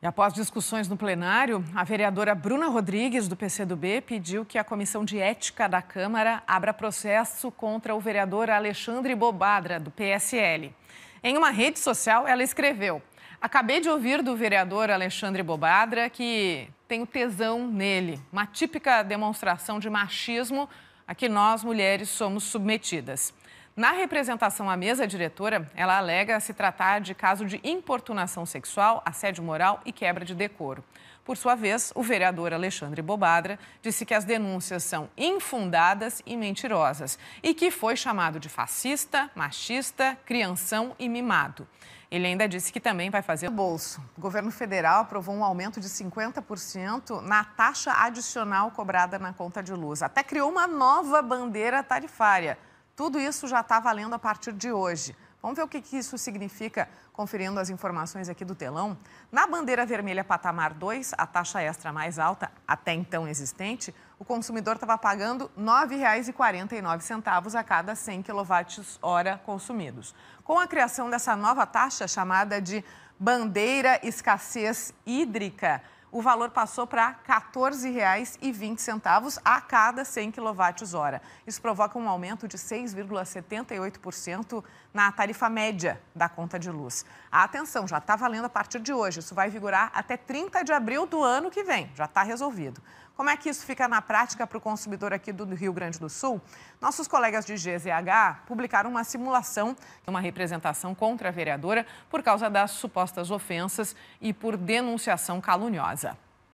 E após discussões no plenário, a vereadora Bruna Rodrigues, do PCdoB, pediu que a Comissão de Ética da Câmara abra processo contra o vereador Alexandre Bobadra, do PSL. Em uma rede social, ela escreveu: Acabei de ouvir do vereador Alexandre Bobadra que tenho tesão nele, uma típica demonstração de machismo a que nós mulheres somos submetidas. Na representação à mesa diretora, ela alega se tratar de caso de importunação sexual, assédio moral e quebra de decoro. Por sua vez, o vereador Alexandre Bobadra disse que as denúncias são infundadas e mentirosas e que foi chamado de fascista, machista, crianção e mimado. Ele ainda disse que também vai fazer o bolso. O governo federal aprovou um aumento de 50% na taxa adicional cobrada na conta de luz. Até criou uma nova bandeira tarifária. Tudo isso já está valendo a partir de hoje. Vamos ver o que, isso significa, conferindo as informações aqui do telão. Na bandeira vermelha patamar 2, a taxa extra mais alta, até então existente, o consumidor estava pagando R$ 9,49 a cada 100 kWh consumidos. Com a criação dessa nova taxa, chamada de bandeira escassez hídrica, o valor passou para R$ 14,20 a cada 100 kWh. Isso provoca um aumento de 6,78% na tarifa média da conta de luz. A atenção já está valendo a partir de hoje. Isso vai vigorar até 30 de abril do ano que vem. Já está resolvido. Como é que isso fica na prática para o consumidor aqui do Rio Grande do Sul? Nossos colegas de GZH publicaram uma simulação, é uma representação contra a vereadora por causa das supostas ofensas e por denunciação caluniosa.